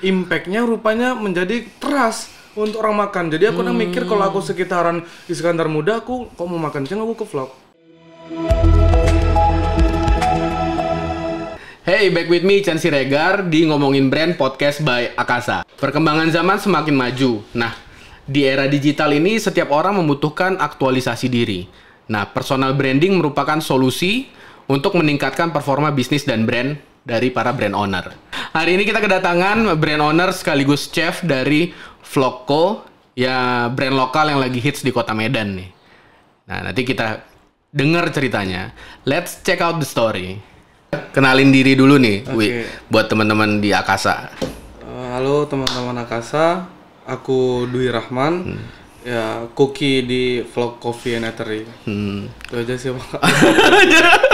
impactnya rupanya menjadi teras untuk orang makan. Jadi aku hmm. mikir kalau aku hmm. sekitaran Iskandar Muda, aku kok mau makan siang aku ke vlog. Hey, back with me Chan Siregar di Ngomongin Brand Podcast by Akasa. Perkembangan zaman semakin maju. Nah, di era digital ini setiap orang membutuhkan aktualisasi diri. Nah, personal branding merupakan solusi untuk meningkatkan performa bisnis dan brand dari para brand owner. Hari ini kita kedatangan brand owner sekaligus chef dari Vloko ya brand lokal yang lagi hits di kota Medan nih. Nah, nanti kita dengar ceritanya. Let's check out the story. Kenalin diri dulu nih, okay. Wi, buat teman-teman di Akasa. Eh, halo teman-teman Akasa, aku Dwi Rahman. Hmm ya cookie di vlog coffee and eatery hmm. itu aja sih bang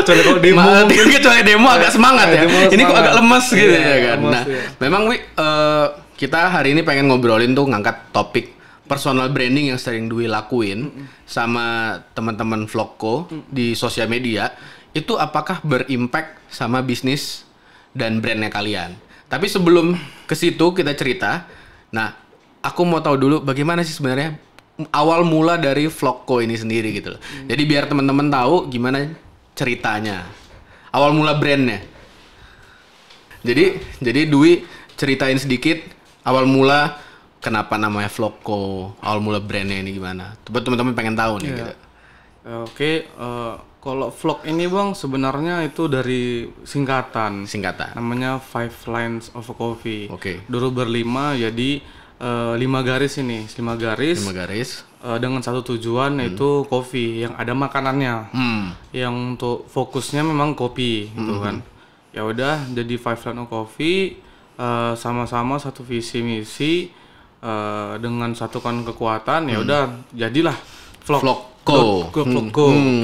kecuali kalau demo mungkin kecuali demo agak semangat ya, ini kok agak lemes gitu iya, ya kan nah iya. memang wi uh, kita hari ini pengen ngobrolin tuh ngangkat topik personal branding yang sering Dwi lakuin mm -hmm. sama teman-teman vlogko mm -hmm. di sosial media itu apakah berimpact sama bisnis dan brandnya kalian tapi sebelum ke situ kita cerita nah aku mau tahu dulu bagaimana sih sebenarnya awal mula dari vlogko ini sendiri gitu loh. Hmm. Jadi biar teman-teman tahu gimana ceritanya. Awal mula brandnya. Jadi jadi Dwi ceritain sedikit awal mula kenapa namanya vlogko, awal mula brandnya ini gimana. Coba teman-teman pengen tahu nih yeah. gitu. Eh, oke, okay, uh, eh, kalau vlog ini bang sebenarnya itu dari singkatan. Singkatan. Namanya Five Lines of Coffee. Oke. Okay. Dulu berlima jadi Eh, lima garis ini, lima garis. Lima garis. Uh, dengan satu tujuan hmm. yaitu kopi yang ada makanannya. Hmm. Yang untuk fokusnya memang kopi gitu hmm. kan. Ya udah jadi Five Line of Coffee uh, sama-sama satu visi misi uh, dengan satukan kekuatan ya hmm. udah jadilah vlog. Vlog Co. Hmm. Oke,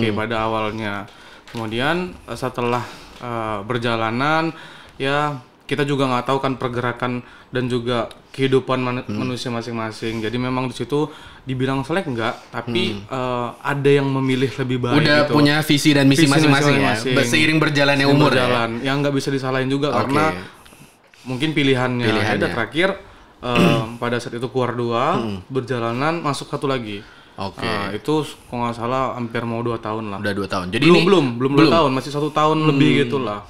okay, hmm. pada awalnya. Kemudian setelah uh, berjalanan ya kita juga nggak tahu kan pergerakan dan juga kehidupan man hmm. manusia masing-masing. Jadi memang di situ dibilang selek nggak, tapi hmm. uh, ada yang memilih lebih baik. Udah gitu. punya visi dan misi masing-masing ya. Seiring berjalannya umur ya? berjalan. ya. Yang nggak bisa disalahin juga okay. karena mungkin pilihannya. Ya pilihannya. Ada terakhir uh, pada saat itu keluar dua, hmm. berjalanan masuk satu lagi. Oke. Okay. uh, itu kalau nggak salah hampir mau dua tahun lah. Udah dua tahun. Jadi belum ini, belum belum dua tahun, masih satu tahun hmm. lebih gitulah.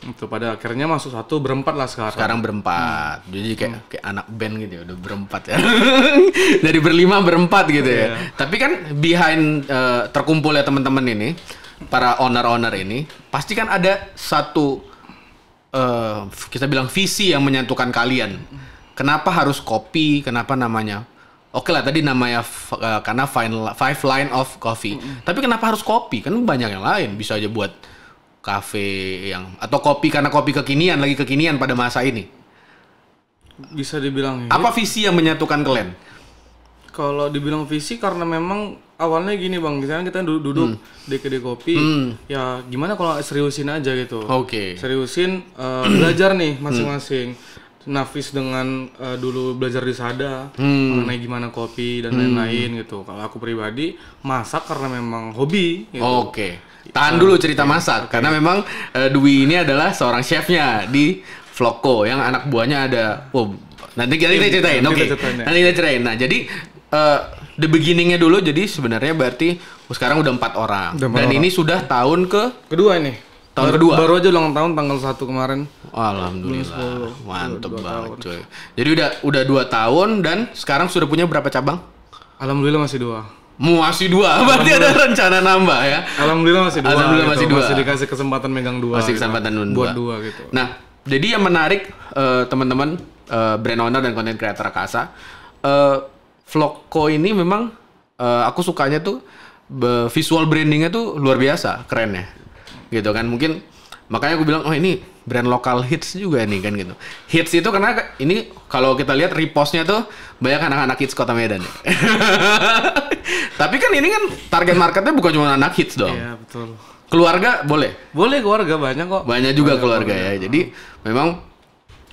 Itu pada akhirnya masuk satu berempat lah sekarang. Sekarang berempat. Hmm. Jadi kayak hmm. kayak anak band gitu ya, udah berempat ya. Dari berlima berempat gitu ya. iya. Tapi kan behind uh, ya teman-teman ini, para owner-owner ini, pasti kan ada satu uh, kita bilang visi yang menyatukan kalian. Kenapa harus kopi? Kenapa namanya? Oke lah tadi namanya uh, karena five line of coffee. Mm -hmm. Tapi kenapa harus kopi? Kan banyak yang lain bisa aja buat kafe yang atau kopi karena kopi kekinian lagi kekinian pada masa ini? Bisa dibilang. Apa visi yang menyatukan kalian? Kalau dibilang visi karena memang awalnya gini bang, misalnya kita duduk hmm. di kedai kopi, hmm. ya gimana kalau seriusin aja gitu? Oke. Okay. Seriusin uh, belajar nih masing-masing. Hmm. Nafis dengan uh, dulu belajar di Sada hmm. mengenai gimana kopi dan hmm. lain-lain hmm. gitu. Kalau aku pribadi masak karena memang hobi. Gitu. Oke. Okay Tahan nah, dulu cerita iya. masak okay. karena memang uh, Dwi ini adalah seorang chefnya di Vlogko yang anak buahnya ada Oh nanti kita, iya, ceritain oke okay. Ya. nanti kita ceritain nah jadi uh, the beginningnya dulu jadi sebenarnya berarti oh, sekarang udah empat orang udah dan ini sudah tahun ke kedua ini tahun baru, kedua baru aja ulang tahun tanggal satu kemarin oh, alhamdulillah mantep banget cuy jadi udah udah dua tahun dan sekarang sudah punya berapa cabang alhamdulillah masih dua Mau masih dua berarti ada rencana nambah ya alhamdulillah masih dua alhamdulillah gitu. masih dua masih dikasih kesempatan megang dua masih gitu. kesempatan gitu. buat dua. gitu nah jadi yang menarik uh, teman-teman uh, brand owner dan content creator Akasa uh, eh, ko ini memang uh, aku sukanya tuh visual brandingnya tuh luar biasa keren ya gitu kan mungkin makanya aku bilang oh ini brand lokal hits juga nih kan gitu. Hits itu karena ini kalau kita lihat repostnya tuh banyak anak-anak hits kota Medan. Ya. Tapi kan ini kan target marketnya bukan cuma anak hits dong. Iya betul. Keluarga boleh? Boleh keluarga banyak kok. Banyak juga banyak keluarga, keluarga ya. Jadi memang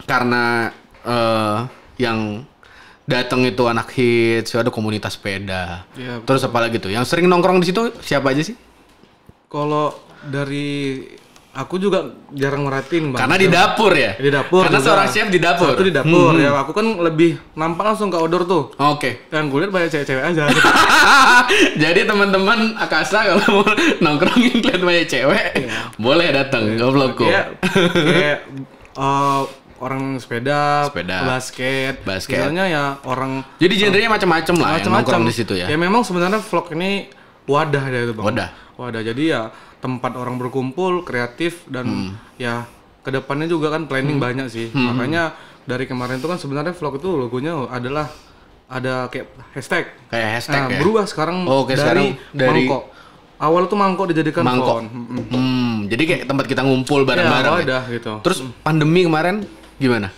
karena uh, yang datang itu anak hits, ada komunitas sepeda. Iya. Terus apalagi tuh? Yang sering nongkrong di situ siapa aja sih? Kalau dari Aku juga jarang merhatiin bang. Karena di dapur ya. Di dapur. Karena juga. seorang chef di dapur. Satu di dapur hmm. ya. Aku kan lebih nampak langsung ke outdoor tuh. Oke. Okay. Yang kulit banyak cewek-cewek aja. Jadi teman-teman Akasa kalau mau nongkrongin lihat banyak cewek, ya. boleh datang. Ya. Goblok kok. ya. uh, eh, orang sepeda, sepeda, basket, basket. Misalnya ya orang Jadi genrenya eh, macam-macam lah macam-macam di situ ya. Ya memang sebenarnya vlog ini wadah ya itu, Bang. Wadah. Wadah. Jadi ya tempat orang berkumpul kreatif dan hmm. ya kedepannya juga kan planning hmm. banyak sih hmm. makanya dari kemarin itu kan sebenarnya vlog itu logonya adalah ada kayak hashtag kayak hashtag nah, ya? berubah sekarang oh, okay, dari, sekarang dari mangkok awal tuh mangkok dijadikan mangkok hmm, hmm. hmm. jadi kayak tempat kita ngumpul ya, bareng-bareng ya, ya. gitu terus hmm. pandemi kemarin gimana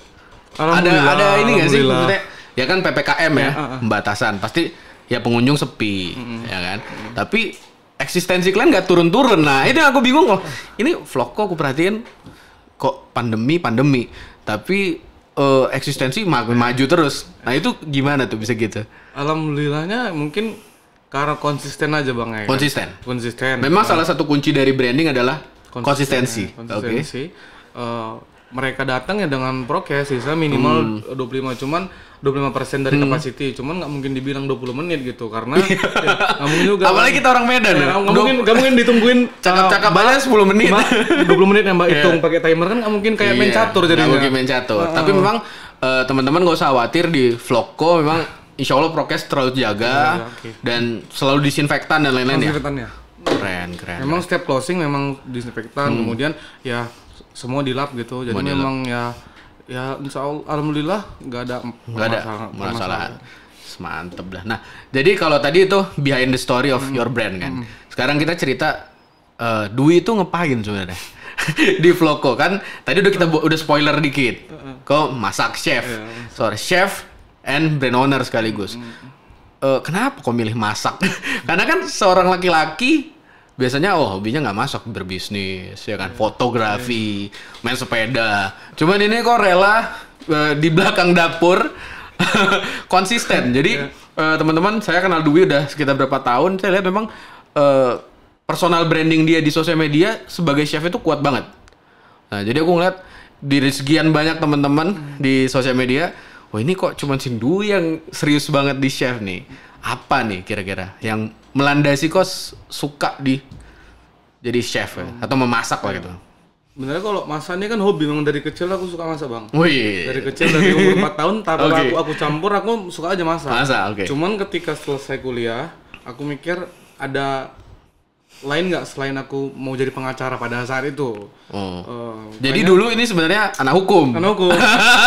ada ada ini gak sih maksudnya ya kan ppkm ya, ya uh, uh. pasti ya pengunjung sepi -hmm. hmm. ya kan -hmm. tapi eksistensi kalian nggak turun-turun. Nah, itu yang aku bingung loh. Ini vlog kok aku perhatiin kok pandemi pandemi, tapi uh, eksistensi maju maju terus. Nah, itu gimana tuh bisa gitu? Alhamdulillahnya mungkin karena konsisten aja Bang ya. Kan? Konsisten. Konsisten. Memang uh, salah satu kunci dari branding adalah konsistensi. Konsistensi. konsistensi. Okay. Uh, mereka datang ya dengan prokes sisa minimal hmm. 25 cuman 25% dari hmm. kapasiti cuman nggak mungkin dibilang 20 menit gitu karena ya, mungkin juga apalagi kan. kita orang Medan ya, iya, nggak mungkin nggak mungkin ditungguin cakap-cakap uh, aja 10 menit 20 menit yang mbak iya. hitung pakai timer kan nggak mungkin kayak yeah. main catur jadi nggak mungkin main catur uh, tapi memang uh, teman-teman gak usah khawatir di vlogko memang Insya Allah prokes terlalu jaga iya, okay. dan selalu disinfektan dan lain-lain ya. ya. Keren, keren. Memang setiap closing memang disinfektan, hmm. kemudian ya semua dilap gitu jadi memang ya ya insya Allah alhamdulillah nggak ada nggak ada masalah mantep lah nah jadi kalau tadi itu behind the story of hmm. your brand kan hmm. sekarang kita cerita uh, Dwi itu ngepain sebenarnya di Floko kan tadi udah kita udah spoiler dikit hmm. kok masak chef yeah. sorry chef and brand owner sekaligus hmm. uh, kenapa kok milih masak karena kan seorang laki-laki biasanya oh hobinya nggak masuk berbisnis ya kan fotografi main sepeda cuman ini kok rela uh, di belakang dapur konsisten jadi uh, teman-teman saya kenal Dwi udah sekitar berapa tahun saya lihat memang uh, personal branding dia di sosial media sebagai chef itu kuat banget nah jadi aku ngeliat di sekian banyak teman-teman di sosial media wah oh, ini kok cuman Sindu yang serius banget di chef nih apa nih kira-kira yang melandasi kok suka di jadi chef ya? Hmm. atau memasak lah gitu. Benernya kalau masaknya kan hobi memang dari kecil aku suka masak bang. Oh, iya. Dari kecil dari umur 4 tahun tapi okay. aku aku campur aku suka aja masak. Masak, oke. Okay. Cuman ketika selesai kuliah aku mikir ada lain nggak selain aku mau jadi pengacara pada saat itu. Oh. Uh, jadi dulu ini sebenarnya anak hukum. Anak hukum.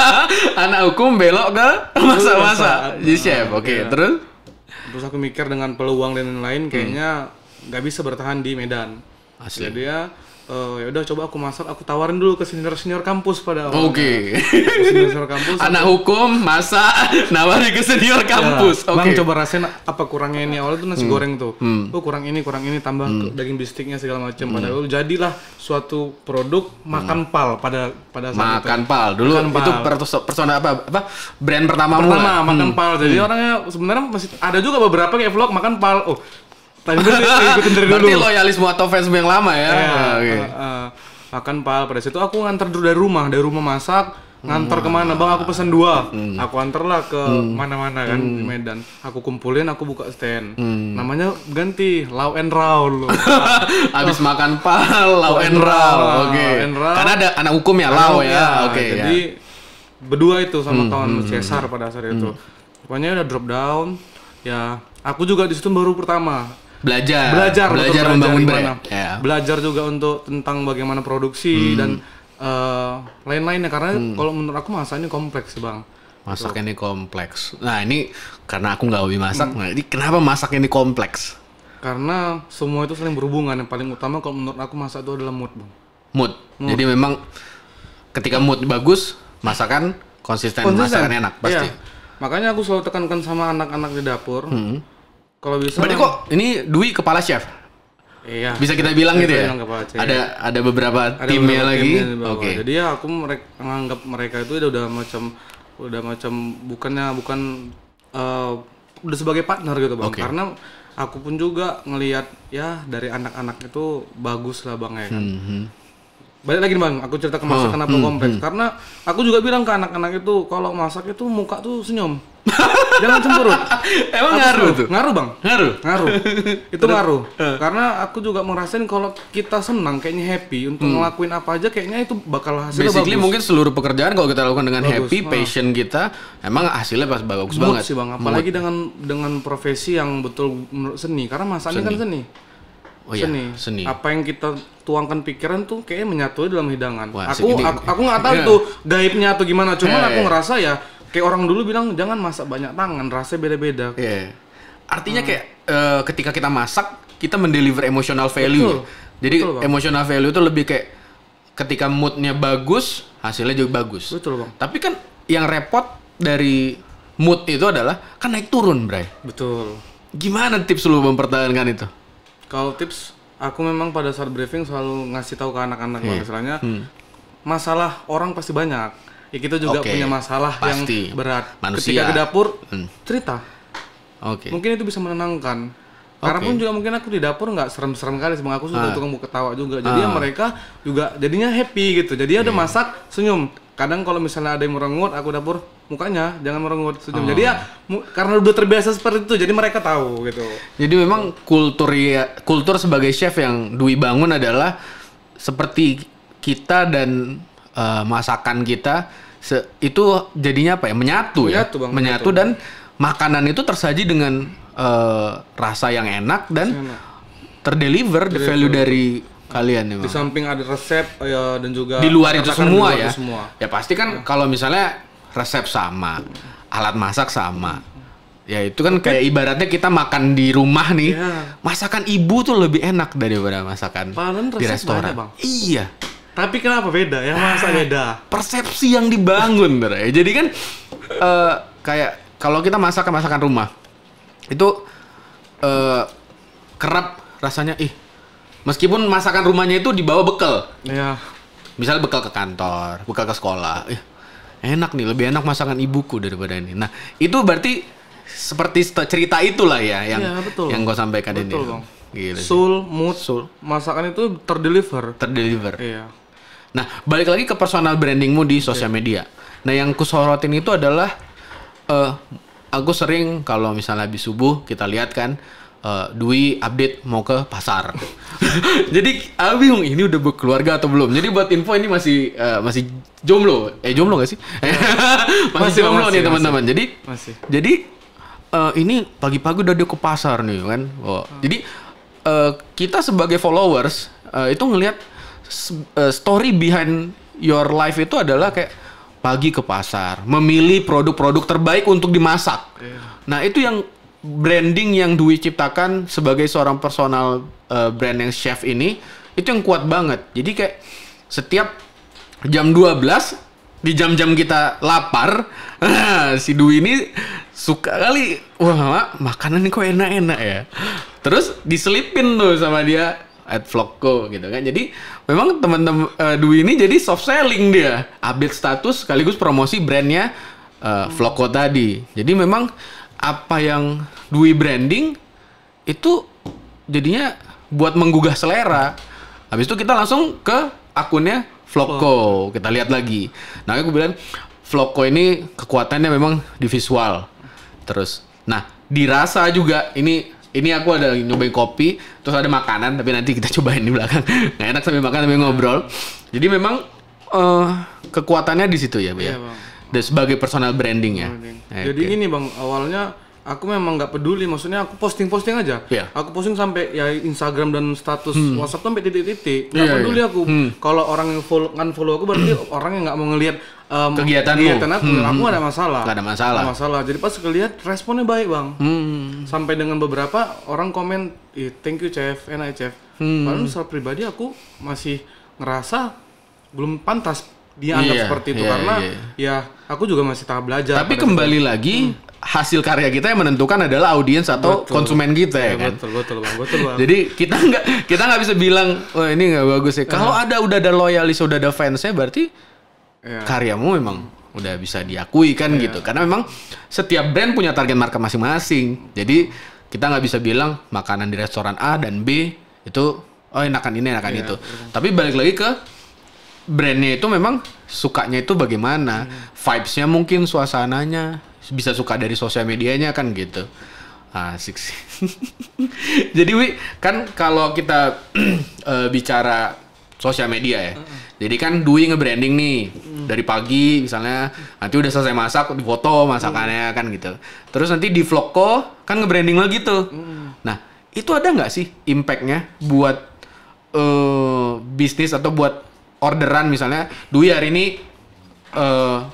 anak hukum belok ke masak masak jadi chef. Oke, okay. iya. terus terus aku mikir dengan peluang dan lain-lain kayaknya hmm. nggak hmm. bisa bertahan di Medan Asli. jadi ya uh, ya udah coba aku masak aku tawarin dulu ke senior senior kampus pada oke okay. senior senior kampus anak hukum masa nawari ke senior ya. kampus ya, oke okay. coba rasain apa kurangnya ini awalnya tuh nasi hmm. goreng tuh hmm. oh kurang ini kurang ini tambah hmm. daging bistiknya segala macam hmm. padahal jadilah suatu produk makan hmm. pal pada pada saat makan itu. pal dulu makan pal. persona apa apa brand pertama pertama mula. makan hmm. pal jadi hmm. orangnya sebenarnya masih ada juga beberapa kayak vlog makan pal oh Paling dulu ikutin dari dulu. Berarti loyalisme atau fansmu yang lama ya. Yeah, iya, okay. uh, uh, ah. makan pal pada situ aku nganter dulu dari rumah, dari rumah masak ngantar hmm. kemana bang aku pesan dua hmm. aku antar lah ke mana hmm. mana-mana kan hmm. di Medan aku kumpulin aku buka stand hmm. namanya ganti Lau and Raul loh abis makan pal Lau and Raul oke okay. karena ada anak hukum ya Lau ya, ya. oke okay, jadi ya. berdua itu sama hmm. kawan hmm. Cesar hmm. pada saat itu hmm. pokoknya udah drop down ya aku juga di situ baru pertama belajar belajar belajar membangun brand yeah. belajar juga untuk tentang bagaimana produksi hmm. dan uh, lain-lainnya karena hmm. kalau menurut aku masa ini kompleks bang masak ini kompleks nah ini karena aku nggak hobi masak hmm. nah ini kenapa masak ini kompleks karena semua itu saling berhubungan yang paling utama kalau menurut aku masak itu adalah mood bang mood, mood. jadi memang ketika mood bagus masakan konsisten, konsisten. masakan enak pasti yeah. makanya aku selalu tekankan sama anak-anak di dapur hmm kalau bisa. Berarti kok ini Dwi kepala chef? Iya. Bisa kita bilang gitu ya. Iya, ada ada beberapa ada timnya lagi. Oke. Jadi ya aku merek, menganggap mereka itu udah, macam udah macam bukannya bukan eh, udah sebagai partner gitu bang. Karena aku pun juga ngelihat ya dari anak-anak itu bagus lah bang ya kan. Hmm, hmm. Banyak lagi bang aku cerita ke masak hmm, kenapa hmm, kompleks hmm. karena aku juga bilang ke anak-anak itu kalau masak itu muka tuh senyum jangan cemburu emang ngaruh tuh ngaruh bang ngaruh ngaruh itu ngaruh karena aku juga merasain kalau kita senang kayaknya happy untuk hmm. ngelakuin apa aja kayaknya itu bakal hasilnya Basically, bagus mungkin seluruh pekerjaan kalau kita lakukan dengan bagus. happy passion kita emang hasilnya pas bagus Mood banget sih bang apalagi dengan dengan profesi yang betul menurut seni karena masaknya kan seni oh, iya, seni. Iya, seni. Apa yang kita tuangkan pikiran tuh kayaknya menyatu dalam hidangan. Wah, aku, aku aku nggak tahu yeah. tuh gaibnya atau gimana, cuman yeah, aku yeah. ngerasa ya kayak orang dulu bilang jangan masak banyak tangan, Rasa beda-beda. Yeah. Iya. Artinya hmm. kayak uh, ketika kita masak kita mendeliver emotional value. Betul. Jadi Betul, emotional value itu lebih kayak ketika moodnya bagus, hasilnya juga bagus. Betul bang. Tapi kan yang repot dari mood itu adalah kan naik turun, Bray. Betul. Gimana tips lu mempertahankan itu? Kalau tips, aku memang pada saat briefing selalu ngasih tahu ke anak-anak hmm. misalnya hmm. masalah orang pasti banyak. Ya kita juga okay. punya masalah pasti. yang berat. Manusia. Ketika ke dapur, hmm. cerita. Okay. Mungkin itu bisa menenangkan Okay. Karena pun juga mungkin aku di dapur nggak serem-serem kali, sama aku suka ah. tukang mau ketawa juga. Jadi ya ah. mereka juga jadinya happy gitu. Jadi yeah. udah iya. masak senyum. Kadang kalau misalnya ada yang merengut, aku dapur mukanya jangan merengut senyum. Oh. Jadi ya ah. karena udah terbiasa seperti itu, jadi mereka tahu gitu. Jadi memang kultur ya, kultur sebagai chef yang Dwi bangun adalah seperti kita dan uh, masakan kita se itu jadinya apa ya menyatu, ya? menyatu ya bang, menyatu, menyatu dan makanan itu tersaji dengan uh, rasa yang enak dan terdeliver the value dari kalian memang. Di samping ada resep ya dan juga di luar itu semua luar ya. Itu semua. Ya pasti kan ya. kalau misalnya resep sama, alat masak sama. Ya itu kan kayak ibaratnya kita makan di rumah nih. Ya. Masakan ibu tuh lebih enak daripada masakan resep di restoran. bang. Iya. Tapi kenapa beda? ya masa ah, beda. Persepsi yang dibangun, ya. Jadi kan uh, kayak kalau kita masak masakan rumah, itu uh, kerap rasanya ih meskipun masakan rumahnya itu dibawa bekal ya misal bekal ke kantor bekal ke sekolah ih, enak nih lebih enak masakan ibuku daripada ini nah itu berarti seperti cerita itulah ya yang ya, betul. yang gue sampaikan betul, ini bang. Gila soul mood soul masakan itu terdeliver terdeliver iya nah balik lagi ke personal brandingmu di sosial iya. media nah yang kusorotin itu adalah uh, aku sering kalau misalnya habis subuh kita lihat kan uh, Dwi update mau ke pasar. Jadi aku bingung ini udah berkeluarga atau belum. Jadi buat info ini masih uh, masih jomblo. Eh jomblo gak sih? masih, masih jomblo masih, nih teman-teman. Jadi masih. Jadi uh, ini pagi-pagi udah dia ke pasar nih kan. Oh. Hmm. Jadi uh, kita sebagai followers uh, itu ngelihat uh, story behind your life itu adalah kayak pagi ke pasar, memilih produk-produk terbaik untuk dimasak. Yeah. Nah, itu yang branding yang Dwi ciptakan sebagai seorang personal uh, brand yang chef ini itu yang kuat banget. Jadi kayak setiap jam 12 di jam-jam kita lapar, si Dwi ini suka kali, wah makanan ini kok enak-enak ya. Terus diselipin tuh sama dia at vlogco gitu kan. Jadi memang teman-teman uh, Dwi ini jadi soft selling dia, update status sekaligus promosi brandnya uh, vlogco tadi. Jadi memang apa yang Dwi branding itu jadinya buat menggugah selera. Habis itu kita langsung ke akunnya Vlogco. Kita lihat lagi. Nah, aku bilang Vlogco ini kekuatannya memang di visual. Terus, nah dirasa juga ini ini aku ada nyobain kopi terus ada makanan tapi nanti kita cobain di belakang nggak enak sambil makan sambil ngobrol jadi memang uh, kekuatannya di situ ya, Bu, ya? Iya, bang. Dan sebagai personal branding ya. Okay. Jadi gini bang, awalnya aku memang nggak peduli maksudnya aku posting posting aja yeah. aku posting sampai ya Instagram dan status hmm. WhatsApp sampai titik-titik nggak yeah, iya. peduli yeah. aku hmm. kalau orang yang follow kan follow aku berarti hmm. orang yang nggak mau ngelihat um, kegiatan aku hmm. aku ada masalah gak ada masalah gak masalah jadi pas kelihat responnya baik bang hmm. sampai dengan beberapa orang komen eh, thank you chef enak ya, chef hmm. padahal secara pribadi aku masih ngerasa belum pantas dianggap iya, seperti itu iya, karena iya. ya aku juga masih tahap belajar. Tapi kembali itu. lagi hmm. hasil karya kita yang menentukan adalah audiens atau betul. konsumen kita ya, ya kan. Betul betul bang, betul bang. Jadi kita nggak kita nggak bisa bilang oh, ini nggak bagus ya. Kalau iya. ada udah ada loyalis udah ada fansnya berarti ya. karyamu memang udah bisa diakui kan ya. gitu. Karena memang setiap brand punya target market masing-masing. Jadi kita nggak bisa bilang makanan di restoran A dan B itu oh enakan ini enakan ya. itu. Tapi balik lagi ke brandnya itu memang sukanya itu bagaimana hmm. vibesnya mungkin suasananya bisa suka dari sosial medianya kan gitu asik sih jadi wi kan kalau kita uh, bicara sosial media ya jadi kan Dwi nge-branding nih hmm. dari pagi misalnya nanti udah selesai masak di foto masakannya hmm. kan gitu terus nanti di vlog kok kan nge-branding lagi tuh hmm. nah itu ada nggak sih impactnya buat uh, bisnis atau buat orderan misalnya Dwi hari ini uh,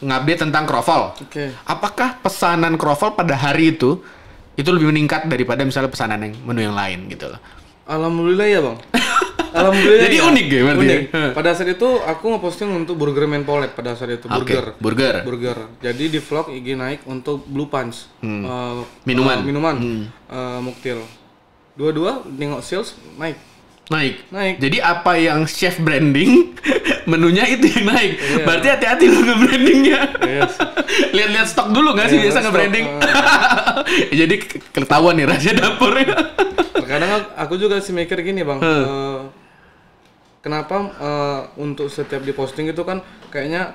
ngupdate tentang croffle. Okay. Apakah pesanan croffle pada hari itu itu lebih meningkat daripada misalnya pesanan yang menu yang lain gitu loh. Alhamdulillah ya, Bang. Alhamdulillah. Jadi ya. unik ya berarti. Ya? Unik. Pada saat itu aku ngeposting untuk Burger Main Polet pada saat itu burger. Okay. Burger. Burger. Jadi di vlog IG naik untuk Blue Punch. Hmm. Uh, minuman. Uh, minuman. Hmm. Uh, muktil. Dua-dua nengok sales naik naik. Naik. Jadi apa yang chef branding menunya itu yang naik. Iya. Berarti hati-hati lo nge-brandingnya. Yes. Lihat-lihat stok dulu nggak iya, sih biasa nge-branding. Uh. Jadi ketahuan nih rahasia dapurnya. Terkadang aku juga sih mikir gini, Bang. Huh. Uh, eh, kenapa uh, untuk setiap diposting itu kan kayaknya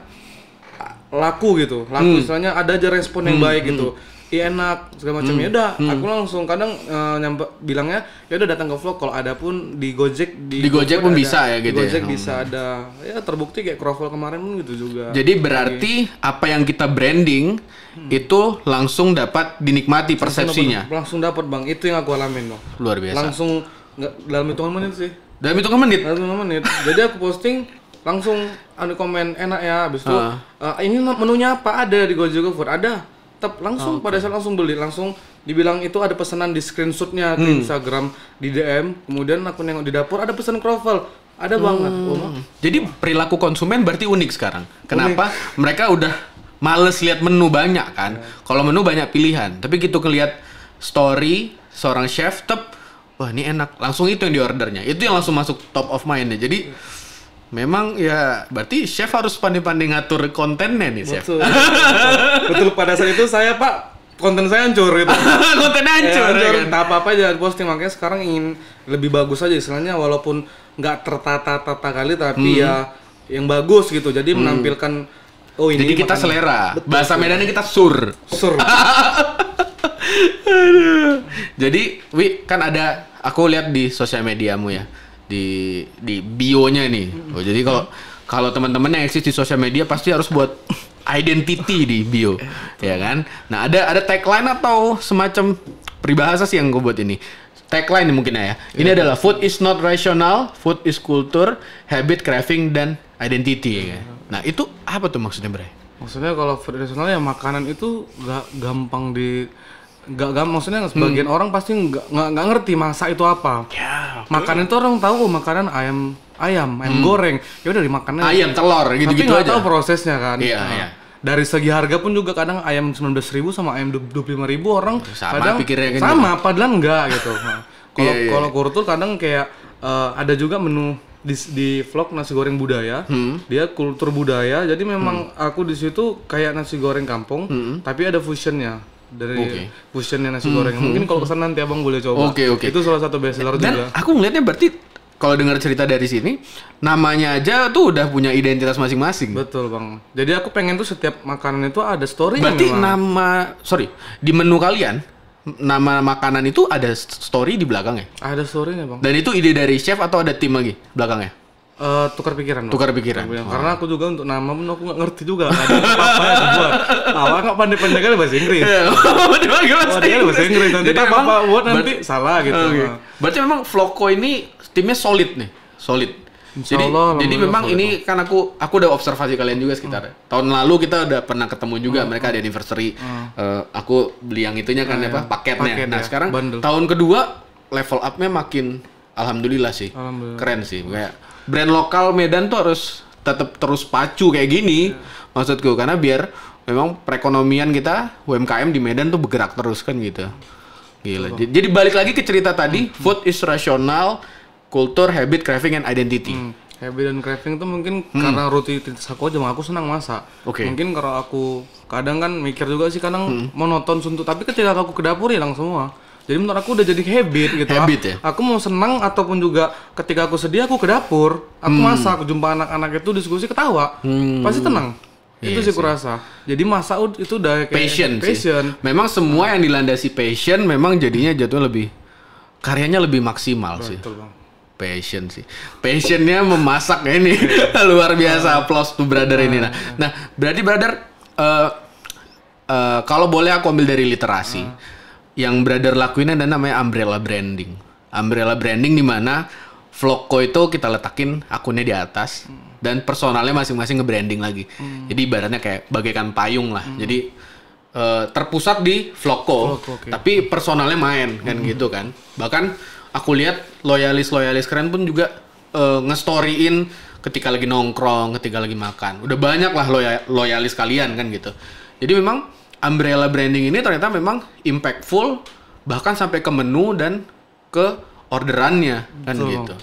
ah, laku gitu. Laku hmm. misalnya ada aja respon yang hmm. baik hmm. gitu. Hmm iya enak segala macam hmm. ya udah hmm. aku langsung kadang uh, nyampe bilangnya ya udah datang ke vlog kalau ada pun di Gojek di, di Gojek, pun ada, bisa ya gitu di ya? Gojek ya? bisa hmm. ada ya terbukti kayak Crovel kemarin pun gitu juga jadi berarti apa yang kita branding hmm. itu langsung dapat dinikmati persepsinya dapet, langsung dapat bang itu yang aku alamin bang luar biasa langsung nggak dalam hitungan menit sih dalam hitungan menit dalam hitungan menit jadi aku posting langsung ada anu, komen enak ya abis itu uh. Uh, ini menunya apa ada di Gojek Food ada tetap langsung okay. Ah, pada saat langsung beli langsung dibilang itu ada pesanan di screenshotnya di hmm. Instagram di DM kemudian aku yang di dapur ada pesan crovel ada hmm. banget oh, jadi perilaku konsumen berarti unik sekarang kenapa unik. mereka udah males lihat menu banyak kan yeah. kalau menu banyak pilihan tapi gitu ngelihat story seorang chef tep wah ini enak langsung itu yang di ordernya itu yang langsung masuk top of mind ya jadi yeah Memang ya berarti chef harus pandai-pandai ngatur kontennya nih chef. Betul. Betul pada saat itu saya Pak konten saya hancur gitu. konten ya, hancur. Ya, hancur. Kan? Tak apa-apa jangan posting makanya sekarang ingin lebih bagus aja istilahnya walaupun nggak tertata-tata kali tapi hmm. ya yang bagus gitu. Jadi hmm. menampilkan oh ini Jadi kita selera. Betul, Bahasa Medannya kita sur. Sur. Jadi, Wi, kan ada aku lihat di sosial mediamu ya di di bio-nya nih. Oh, jadi kalau kalau teman-teman yang eksis di sosial media pasti harus buat identity di bio, ya kan? Nah, ada ada tagline atau semacam peribahasa sih yang gue buat ini. Tagline nih mungkin ya. Ini ya. adalah food is not rational, food is culture, habit, craving dan identity ya Ya. Nah, itu apa tuh maksudnya, Bre? Maksudnya kalau food rational ya makanan itu gak gampang di nggak gak maksudnya sebagian hmm. orang pasti nggak nggak ngerti masak itu apa. Ya, Makanan itu orang tahu makanan ayam ayam ayam hmm. goreng ya udah dimakan ayam telur gitu gitu tapi nggak tahu prosesnya kan. Iya, nah, iya. Dari segi harga pun juga kadang ayam sembilan belas ribu sama ayam dua puluh lima ribu orang sama kadang pikirnya gitu. sama padahal enggak gitu. Kalau nah, iya, kalau iya, iya. kadang kayak uh, ada juga menu di, di vlog nasi goreng budaya hmm. dia kultur budaya jadi memang hmm. aku di situ kayak nasi goreng kampung hmm. tapi ada fusionnya dari okay. nasi hmm, goreng. Hmm, Mungkin kalau kesana hmm. nanti abang boleh coba. Oke okay, oke. Okay. Itu salah satu best seller Dan aku melihatnya berarti kalau dengar cerita dari sini, namanya aja tuh udah punya identitas masing-masing. Betul bang. Jadi aku pengen tuh setiap makanan itu ada story. Berarti memang. nama, sorry, di menu kalian nama makanan itu ada story di belakangnya? Ada storynya bang. Dan itu ide dari chef atau ada tim lagi belakangnya? Uh, tukar pikiran tukar pikiran bilang, oh. karena aku juga untuk nama pun aku nggak ngerti juga apa yang awal nggak pandai-pandai kali bahasa Inggris iya. oh, bahasa oh, Inggris, bahasa Inggris. nanti Jadi apa apa buat nanti salah gitu okay. Oh, iya. nah. berarti memang Floco ini timnya solid nih solid Insya jadi Allah, jadi memang Allah. ini kan aku aku udah observasi kalian juga sekitar hmm. tahun lalu kita udah pernah ketemu juga hmm. mereka di anniversary hmm. uh, aku beli yang itunya kan ya, apa iya. paketnya Paket nah ya. sekarang Bundle. tahun kedua level upnya makin alhamdulillah sih alhamdulillah. keren sih kayak brand lokal Medan tuh harus tetap terus pacu kayak gini. ya. Maksudku karena biar memang perekonomian kita UMKM di Medan tuh bergerak terus kan gitu. Gila. Betul. Jadi balik lagi ke cerita tadi, hmm. food is rational, culture, habit, craving and identity. Hmm. Habit dan craving itu mungkin hmm. karena rutinitas aku aja, aku senang masak. Okay. Mungkin kalau aku kadang kan mikir juga sih kadang hmm. monoton suntuk, tapi ketika aku ke dapur hilang semua jadi menurut aku udah jadi habit gitu. Habit ya. Aku mau senang ataupun juga ketika aku sedih aku ke dapur, aku hmm. masak, aku jumpa anak-anak itu diskusi ketawa, hmm. pasti tenang. Iya itu yes, sih kurasa. Jadi masa itu udah kayak passion. passion. Sih. Memang semua yang dilandasi passion memang jadinya jatuh lebih karyanya lebih maksimal Betul, sih. Bang. Passion sih. Passionnya memasak ini iya. luar biasa. Plus tuh brother ini nah. Nah, berarti brother uh, uh, kalau boleh aku ambil dari literasi. Uh yang brother lakuin ada namanya umbrella branding. Umbrella branding di mana Vlogko itu kita letakin akunnya di atas hmm. dan personalnya masing-masing nge-branding lagi. Hmm. Jadi ibaratnya kayak bagaikan payung lah. Hmm. Jadi uh, terpusat di Vlogko, oh, okay. tapi personalnya main kan hmm. gitu kan. Bahkan aku lihat loyalis-loyalis keren pun juga uh, eh, nge ketika lagi nongkrong, ketika lagi makan. Udah banyak lah loyalis kalian kan gitu. Jadi memang umbrella branding ini ternyata memang impactful bahkan sampai ke menu dan ke orderannya kan Betul. gitu.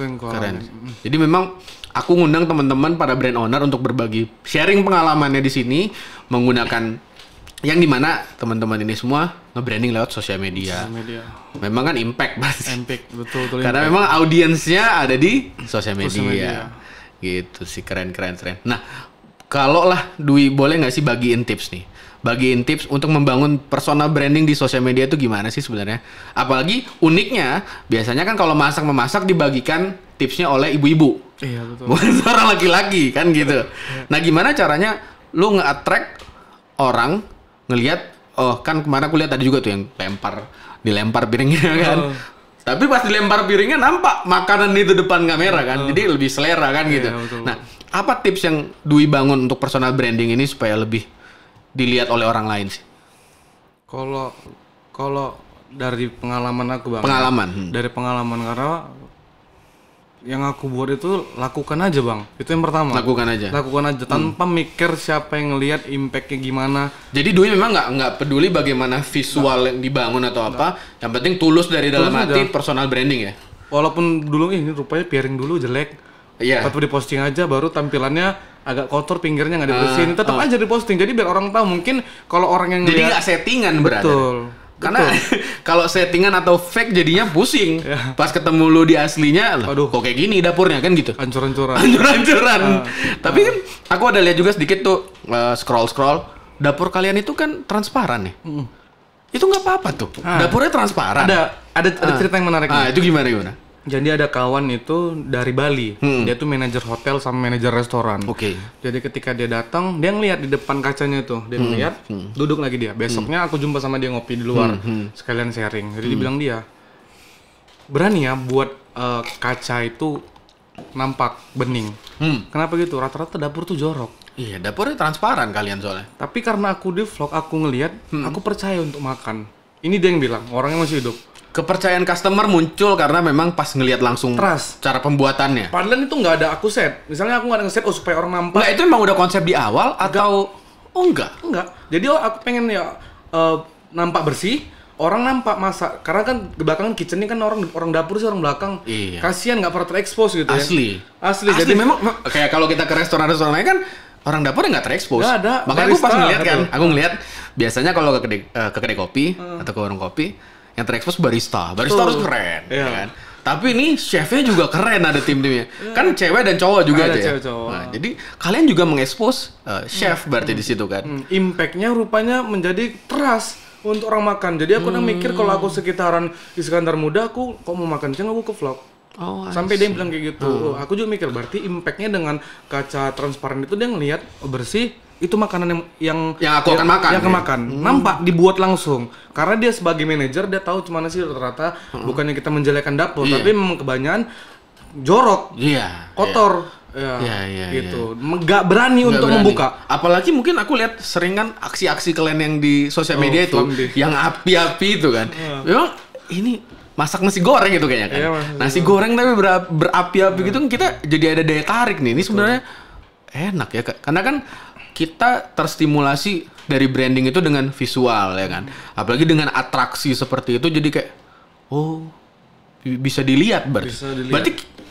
Keren. Jadi memang aku ngundang teman-teman para brand owner untuk berbagi sharing pengalamannya di sini menggunakan yang dimana teman-teman ini semua nge-branding lewat sosial media. media. Memang kan impact pasti. Impact betul betul. Karena impact. memang audiensnya ada di sosial media. media. Gitu sih keren keren keren. Nah kalau lah Dwi boleh nggak sih bagiin tips nih bagiin tips untuk membangun personal branding di sosial media itu gimana sih sebenarnya? Apalagi uniknya biasanya kan kalau masak memasak dibagikan tipsnya oleh ibu-ibu. Iya betul. Bukan seorang laki-laki kan gitu. Iya. Nah, gimana caranya lu nge-attract orang ngelihat oh kan kemarin aku lihat tadi juga tuh yang lempar dilempar piringnya kan. Tapi pas dilempar piringnya nampak makanan itu depan kamera kan. Oh. Jadi lebih selera kan iya, gitu. Betul. Nah, apa tips yang Dwi bangun untuk personal branding ini supaya lebih dilihat oleh orang lain sih? Kalau kalau dari pengalaman aku bang. Ya. Pengalaman. Hmm. Dari pengalaman karena yang aku buat itu lakukan aja bang. Itu yang pertama. Lakukan aja. Lakukan aja hmm. tanpa hmm. mikir siapa yang ngelihat impactnya gimana. Jadi duit memang nggak nggak peduli bagaimana visual yang dibangun atau nah. apa. Yang penting tulus dari tulus dalam hati aja. personal branding ya. Walaupun dulu ini rupanya piring dulu jelek. Iya. Yeah. Tapi diposting aja baru tampilannya agak kotor pinggirnya nggak dibersihin uh, tetap uh. aja diposting jadi biar orang tahu mungkin kalau orang yang jadi nggak settingan berarti betul karena kalau settingan atau fake jadinya pusing ya. pas ketemu lu di aslinya loh, aduh kok kayak gini dapurnya kan gitu hancur-hancuran hancur-hancuran uh, tapi kan aku ada lihat juga sedikit tuh eh, scroll scroll scroll dapur kalian itu kan transparan nih ya? mm. itu nggak apa-apa tuh uh. dapurnya transparan ada ada, ada cerita yang menarik uh, itu gimana gimana jadi ada kawan itu dari Bali. Hmm. Dia tuh manajer hotel sama manajer restoran. Oke. Okay. Jadi ketika dia datang, dia ngeliat di depan kacanya itu, Dia hmm. hmm. duduk lagi dia. Besoknya hmm. aku jumpa sama dia ngopi di luar, hmm, hmm. sekalian sharing. Jadi hmm. dibilang dia berani ya buat uh, kaca itu nampak bening. Hmm. Kenapa gitu? Rata-rata dapur tuh jorok. Iya, dapurnya transparan kalian soalnya. Tapi karena aku di vlog, aku ngeliat, hmm. aku percaya untuk makan. Ini dia yang bilang, orangnya masih hidup kepercayaan customer muncul karena memang pas ngelihat langsung Trust. cara pembuatannya. Padahal itu nggak ada aku set. Misalnya aku nggak ada ngeset oh supaya orang nampak. Nggak, itu emang udah konsep di awal enggak. atau oh enggak? Enggak. Jadi oh aku pengen ya uh, nampak bersih, orang nampak masak. Karena kan ke belakang ini kan orang orang dapur sih orang belakang. Iya. Kasihan nggak pernah terekspos gitu Asli. ya. Asli. Asli. Jadi memang kayak kalau kita ke restoran-restoran lain kan orang dapur nggak terekspos. Gak ada. Makanya aku pas ngeliat kan, aku ngeliat biasanya kalau ke kedai, eh, ke kedai kopi uh. atau ke warung kopi yang terekspos barista barista Tuh. harus keren yeah. kan tapi ini chefnya juga keren ada tim-timnya iya. kan cewek dan cowok juga ada ya? cewek ya cowok. Nah, jadi kalian juga mengekspos uh, chef hmm. berarti hmm. di situ kan hmm. impactnya rupanya menjadi teras untuk orang makan jadi aku hmm. mikir kalau aku hmm. sekitaran Iskandar Muda aku kok mau makan siang aku ke vlog Oh, sampai dia bilang kayak gitu. Hmm. aku juga mikir berarti impactnya dengan kaca transparan itu dia ngelihat oh, bersih, itu makanan yang yang yang aku akan makan yang ya? makan hmm. nampak dibuat langsung karena dia sebagai manajer dia tahu cuman sih rata hmm. bukannya kita menjelekan dapur yeah. tapi memang kebanyakan jorok yeah. kotor yeah. Ya, ya, ya, gitu. Ya. Gak berani untuk berani. membuka. Apalagi mungkin aku lihat seringan aksi-aksi kalian yang di sosial oh, media oh, itu, yang api-api itu kan. Ya. Memang ini masak nasi goreng itu kayaknya kan. Ya, nasi goreng tapi ber berapi-api ya. gitu kan, kita jadi ada daya tarik nih. Ini sebenarnya enak ya, karena kan kita terstimulasi dari branding itu dengan visual ya kan. Apalagi dengan atraksi seperti itu jadi kayak oh bisa dilihat berarti. Bisa dilihat. Berarti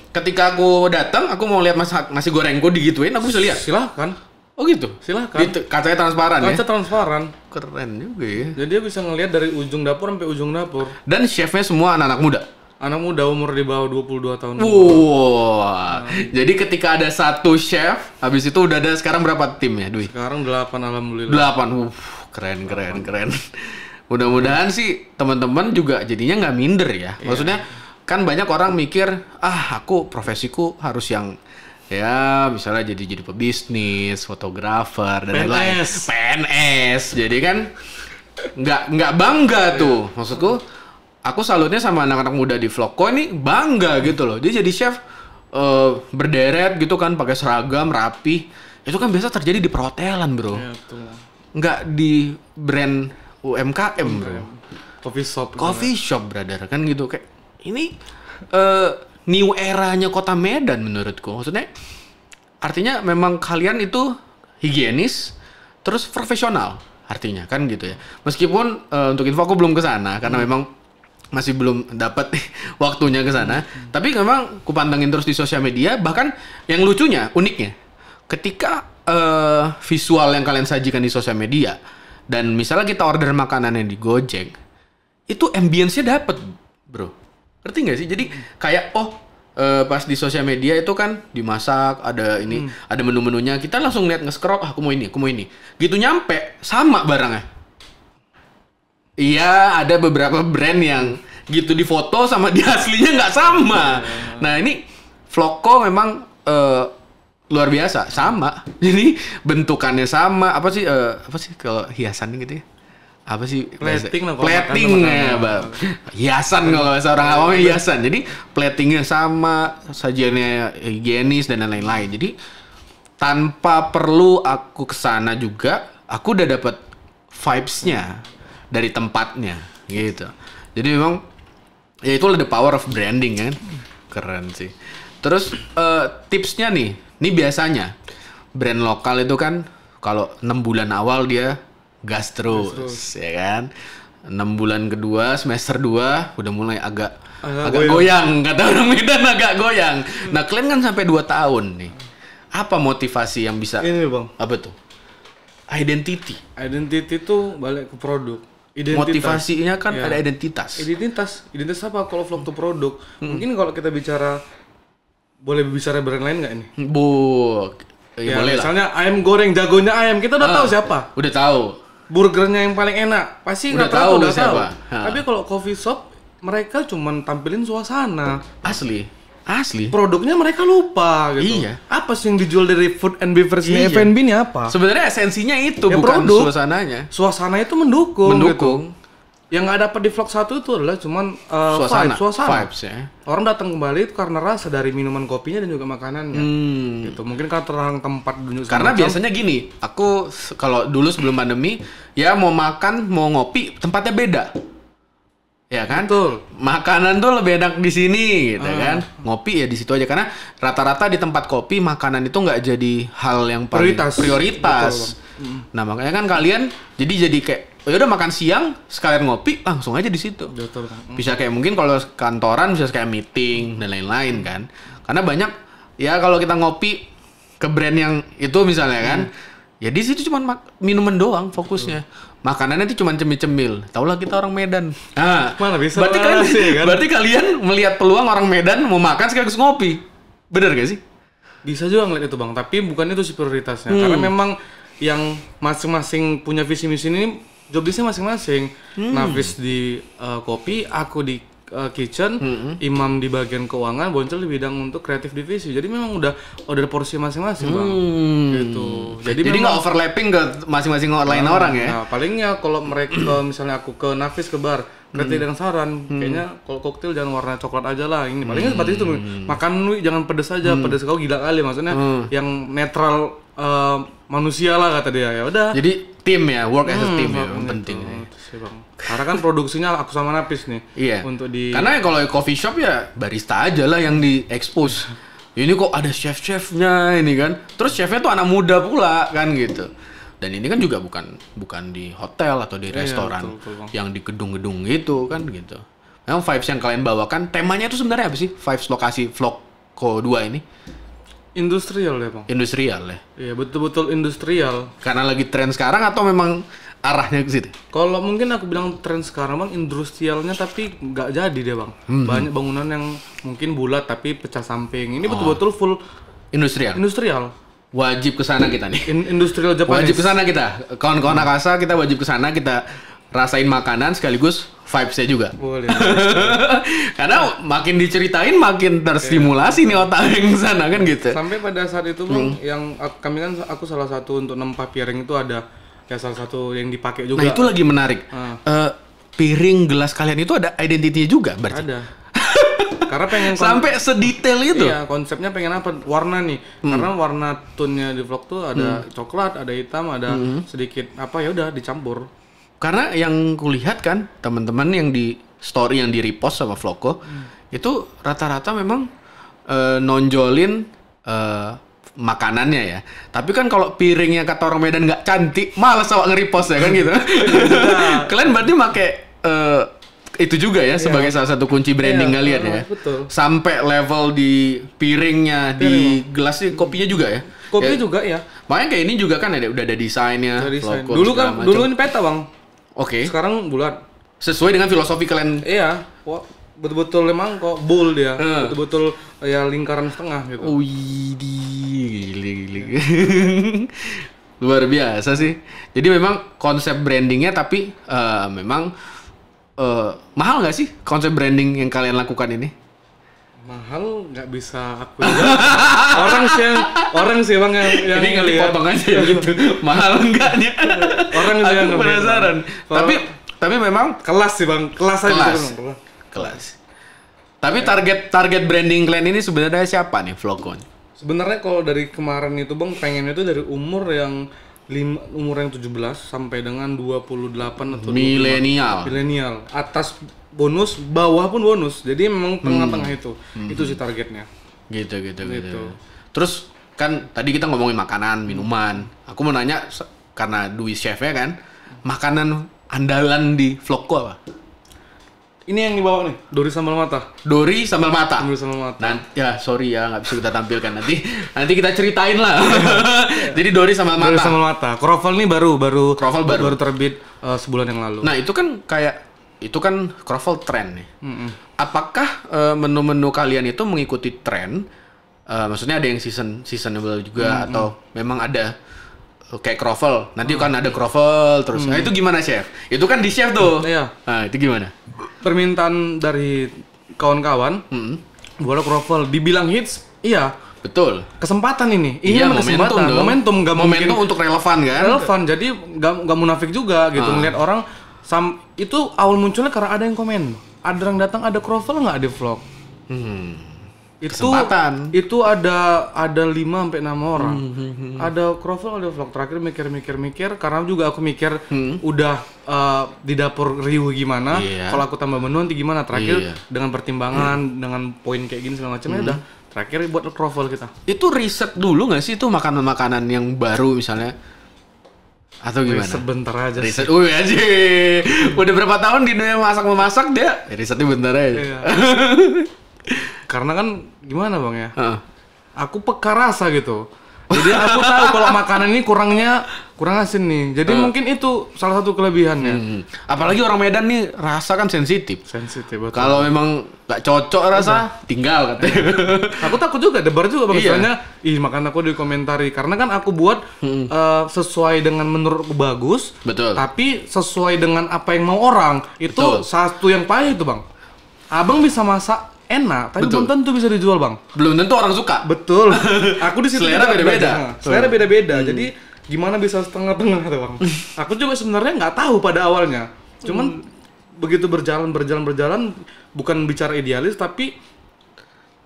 ketika aku datang aku mau lihat masak nasi gorengku digituin aku bisa lihat. Silahkan. Oh gitu. Silahkan. Gitu, kacanya transparan Kaca ya. Kaca transparan. Keren juga ya. Jadi dia bisa ngelihat dari ujung dapur sampai ujung dapur. Dan chefnya semua anak-anak muda anak muda umur di bawah 22 tahun. Wow. Nah. Jadi ketika ada satu chef, habis itu udah ada sekarang berapa tim ya, Dwi? Sekarang 8 alhamdulillah. 8. Uh, keren keren keren. Mudah-mudahan hmm. sih teman-teman juga jadinya nggak minder ya. Iya. Maksudnya yeah. kan banyak orang mikir, ah aku profesiku harus yang ya misalnya jadi jadi pebisnis, fotografer dan lain-lain. PNS. PNS. Jadi kan nggak nggak bangga tuh iya. maksudku aku salutnya sama anak-anak muda di vlog kok ini bangga gitu loh dia jadi chef uh, berderet gitu kan pakai seragam rapi itu kan biasa terjadi di perhotelan bro ya, nggak di brand UMKM bro iya. coffee shop gitu coffee shop brother kan gitu kayak ini uh, new eranya kota Medan menurutku maksudnya artinya memang kalian itu higienis terus profesional artinya kan gitu ya meskipun uh, untuk info aku belum ke sana karena hmm. memang masih belum dapat waktunya ke sana. Hmm. Tapi memang kupantengin terus di sosial media. Bahkan yang lucunya, uniknya, ketika uh, visual yang kalian sajikan di sosial media dan misalnya kita order makanan yang di Gojek, itu ambience-nya dapat, bro. Ngerti nggak sih? Jadi kayak oh uh, pas di sosial media itu kan dimasak ada ini hmm. ada menu-menunya kita langsung lihat nge-scroll ah aku mau ini aku mau ini gitu nyampe sama barangnya Iya, ada beberapa brand yang gitu di foto sama di aslinya nggak sama. Nah ini Vlogco memang uh, luar biasa, sama. Jadi bentukannya sama. Apa sih? Uh, apa sih kalau hiasan gitu ya? apa sih plating lah plating ya bang hiasan kalau bahasa orang awam ya, hiasan jadi platingnya sama sajiannya higienis dan lain-lain jadi tanpa perlu aku kesana juga aku udah dapat vibesnya dari tempatnya gitu. Jadi memang ya itu the power of branding kan. Keren sih. Terus uh, tipsnya nih, ini biasanya brand lokal itu kan kalau enam bulan awal dia gas terus, ya kan. 6 bulan kedua semester 2 udah mulai agak agak, agak goyang. goyang kata orang Medan agak goyang. Nah, kalian kan sampai 2 tahun nih. Apa motivasi yang bisa Ini, Bang. Apa tuh? Identity. Identity tuh balik ke produk identitas. motivasinya kan ya. ada identitas identitas identitas apa kalau vlog tuh produk hmm. mungkin kalau kita bicara boleh bicara brand lain nggak ini bu ya, ya boleh misalnya lah. ayam goreng jagonya ayam kita udah ah, tahu siapa udah tahu burgernya yang paling enak pasti udah tahu udah siapa. tahu tapi kalau coffee shop mereka cuman tampilin suasana asli Asli. Produknya mereka lupa gitu. Iya. Apa sih yang dijual dari food and beverage iya. F&B ini apa? Sebenarnya esensinya itu ya, bukan produk, suasananya. Suasana itu mendukung. Mendukung. Gitu. Yang nggak dapat di vlog satu itu adalah cuman uh, suasana. Vibe, suasana. Vibes ya. Orang datang kembali itu karena rasa dari minuman kopinya dan juga makanannya. Hmm. Gitu. Mungkin karena terang tempat dunia Karena semacam. biasanya gini, aku kalau dulu sebelum pandemi ya mau makan, mau ngopi tempatnya beda ya kan? tuh Makanan tuh lebih enak di sini gitu uh. kan. Ngopi ya di situ aja karena rata-rata di tempat kopi makanan itu nggak jadi hal yang paling prioritas. prioritas. Betul, hmm. nah, makanya kan kalian jadi jadi kayak oh, ya udah makan siang sekalian ngopi langsung aja di situ. Betul. Hmm. Bisa kayak mungkin kalau kantoran bisa kayak meeting dan lain-lain hmm. kan. Karena banyak ya kalau kita ngopi ke brand yang itu misalnya kan. Ya di situ cuma minuman doang fokusnya. Betul makanannya itu cuma cemil-cemil. Tahu lah kita orang Medan. Nah, mana bisa? Berarti kalian, sih, kan? berarti kalian melihat peluang orang Medan mau makan sekaligus ngopi. Bener gak sih? Bisa juga ngeliat itu bang, tapi bukan itu sih prioritasnya. Hmm. Karena memang yang masing-masing punya visi misi ini jobdesknya masing-masing. Hmm. Nafis di uh, kopi, aku di uh, kitchen, mm-hmm. imam di bagian keuangan, Boncel di bidang untuk kreatif divisi. Jadi memang udah order porsi masing-masing, Bang. Hmm. Gitu. Jadi Jadi nggak overlapping ke masing-masing nah, lain orang ya. Nah, palingnya kalau mereka misalnya aku ke Nafis ke bar, kritik hmm. dengan saran hmm. kayaknya kalau koktail jangan warna coklat aja lah ini palingnya hmm. seperti itu hmm. makan nih jangan pedes aja hmm. pedes kau gila kali maksudnya hmm. yang netral uh, manusia lah kata dia ya udah jadi tim ya work as a hmm, team hmm, ya, gitu. penting gitu. ya. Karena kan produksinya aku sama Napis nih. Iya. Untuk di Karena ya kalau coffee shop ya barista aja lah yang di expose. Ini kok ada chef-chefnya ini kan. Terus chefnya tuh anak muda pula kan gitu. Dan ini kan juga bukan bukan di hotel atau di iya, restoran iya, betul, betul, yang di gedung-gedung gitu kan gitu. Memang vibes yang kalian bawakan temanya itu sebenarnya apa sih? Vibes lokasi vlog ko 2 ini. Industrial ya, Bang. Industrial ya. Iya, betul-betul industrial. Karena lagi tren sekarang atau memang arahnya ke situ? Kalau mungkin aku bilang tren sekarang bang industrialnya tapi nggak jadi deh bang. Hmm. hmm. Banyak bangunan yang mungkin bulat tapi pecah samping. Ini oh. betul-betul oh. full industrial. Industrial. Wajib ke sana kita nih. In industrial Jepang. Wajib ke sana kita. Kawan-kawan hmm. Akasa kita wajib ke sana kita rasain makanan sekaligus vibes saya juga. Boleh. Karena makin diceritain makin terstimulasi yeah. nih otak yang sana kan gitu. Sampai pada saat itu bang, hmm. yang kami kan aku salah satu untuk nempah piring itu ada yang salah satu yang dipakai nah, juga. Nah itu lagi menarik. Uh. Uh, piring gelas kalian itu ada identitinya juga berarti. Ada. Karena pengen sampai sedetail itu. Iya, konsepnya pengen apa? Warna nih. Hmm. Karena warna tunnya di vlog tuh ada hmm. coklat, ada hitam, ada hmm. sedikit apa ya udah dicampur. Karena yang kulihat kan teman-teman yang di story yang di repost sama Vlogko hmm. itu rata-rata memang uh, nonjolin uh, makanannya ya. Tapi kan kalau piringnya kata orang Medan nggak cantik, malas awak nge-repost ya kan gitu. Kalian berarti make uh, itu juga ya iya. sebagai yeah. salah satu kunci branding yeah, kalian ya. Betul. Sampai level di piringnya, Piring. di gelasnya, kopinya juga ya. Kopinya ya. juga ya. Makanya kayak ini juga kan ada udah ada desainnya. Ada desain. dulu kan macam. dulu ini peta, Bang. Oke. Okay. Sekarang bulat. Sesuai dengan filosofi kalian. Iya. Betul-betul emang kok bull dia. Ya. Uh. Eh. Betul-betul ya lingkaran setengah gitu. Oh, di gili ya. luar biasa sih jadi memang konsep brandingnya tapi uh, memang uh, mahal nggak sih konsep branding yang kalian lakukan ini mahal nggak bisa aku orang sih yang orang sih bang yang, yang ini ngeliat potong aja ya, gitu mahal enggaknya orang sih yang penasaran tapi tapi memang kelas sih bang kelas aja kelas, gitu, kelas. Tapi target target branding kalian ini sebenarnya siapa nih vlogon? Sebenarnya kalau dari kemarin itu Bang pengennya itu dari umur yang lima, umur yang tujuh belas sampai dengan dua puluh delapan atau milenial. Milenial. Atas bonus, bawah pun bonus. Jadi memang hmm. tengah-tengah hmm. itu. Hmm. Itu sih targetnya. Gitu gitu gitu. gitu. Terus kan tadi kita ngomongin makanan, minuman. Aku mau nanya karena Dwi chefnya kan, makanan andalan di vlogku apa? Ini yang dibawa nih. Dori sambal mata. Dori sambal mata. Dori sambal mata. Nanti, ya sorry ya nggak bisa kita tampilkan nanti. Nanti kita ceritain lah. Iya. Jadi Dori sambal mata. Dori sambal mata. Kroffel nih baru baru Kroffel baru. baru terbit uh, sebulan yang lalu. Nah itu kan kayak itu kan Kroffel tren nih. Mm -mm. Apakah eh, menu-menu uh, kalian itu mengikuti tren? Uh, maksudnya ada yang season seasonable juga mm -mm. atau memang ada kayak croffle. Nanti hmm. kan ada croffle terus. Hmm. Nah, itu gimana, Chef? Itu kan di chef tuh. Hmm, iya. Nah, itu gimana? Permintaan dari kawan-kawan. Hmm. Bola croffle dibilang hits, iya. Betul. Kesempatan ini. Ini iya, kan momentum kesempatan. Dong. Momentum gak momentum mungkin, untuk relevan kan? Relevan. Jadi gak, gak munafik juga gitu ah. melihat orang sam itu awal munculnya karena ada yang komen. Ada yang datang ada croffle nggak di vlog? Hmm itu kesempatan. itu ada ada 5 sampai enam orang. Hmm, hmm, hmm. hmm. Ada croffle ada vlog terakhir mikir-mikir-mikir karena juga aku mikir hmm. udah uh, di dapur riuh gimana, yeah. kalau aku tambah menu nanti gimana terakhir yeah. dengan pertimbangan hmm. dengan poin kayak gini segala macamnya hmm. udah terakhir buat croffle kita. Itu riset dulu nggak sih itu makanan-makanan yang baru misalnya? Atau gimana? Riset bentar aja Riset, sih. wih aja Udah berapa tahun di dunia masak-memasak dia Risetnya bentar aja iya. karena kan gimana bang ya uh. aku peka rasa gitu jadi aku tahu kalau makanan ini kurangnya kurang asin nih jadi uh. mungkin itu salah satu kelebihannya hmm, hmm. apalagi orang Medan nih rasa kan sensitif sensitif kalau memang gak cocok rasa Udah. tinggal katanya aku takut juga debar juga bang iya. soalnya ih makan aku dikomentari karena kan aku buat hmm. uh, sesuai dengan menurutku bagus betul tapi sesuai dengan apa yang mau orang itu betul. satu yang paling itu bang abang bisa masak enak tapi betul. belum tentu bisa dijual bang belum tentu orang suka betul aku di situ selera beda-beda selera beda-beda hmm. jadi gimana bisa setengah-tengah tuh bang aku juga sebenarnya nggak tahu pada awalnya cuman hmm. begitu berjalan berjalan berjalan bukan bicara idealis tapi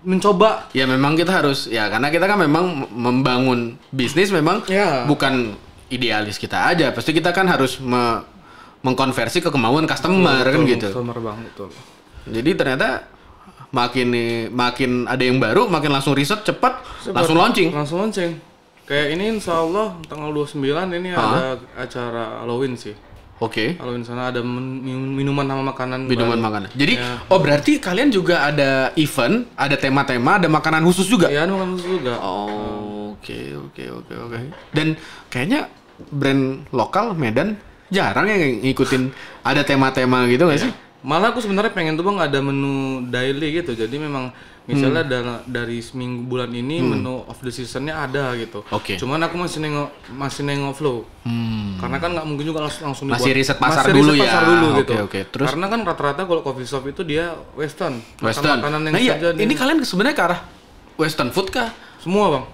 mencoba ya memang kita harus ya karena kita kan memang membangun bisnis memang ya. bukan idealis kita aja pasti kita kan harus me mengkonversi ke kemauan customer kan betul, kan gitu customer bang betul jadi ternyata makin nih makin ada yang baru makin langsung riset cepat langsung launching langsung launching kayak ini insya Allah tanggal 29 ini ha? Ah. ada acara Halloween sih Oke. Okay. Halloween sana ada minuman sama makanan. Minuman baru. makanan. Jadi, ya. oh berarti kalian juga ada event, ada tema-tema, ada makanan khusus juga? Iya, makanan khusus juga. Oh, oke, oke, oke, oke. Dan kayaknya brand lokal Medan jarang yang ngikutin ada tema-tema gitu nggak ya. sih? Malah aku sebenarnya pengen tuh bang ada menu daily gitu. Jadi memang misalnya hmm. dari, dari seminggu bulan ini hmm. menu of the seasonnya ada gitu. Oke. Okay. Cuman aku masih nengok masih nengok flow. Hmm. Karena kan nggak mungkin juga langsung langsung dibuat. Masih riset pasar masih dulu riset ya. pasar dulu okay, gitu. okay, Terus karena kan rata-rata kalau coffee shop itu dia western. Western. Makanan yang nah, iya, ini kalian sebenarnya ke arah western food kah? Semua, Bang.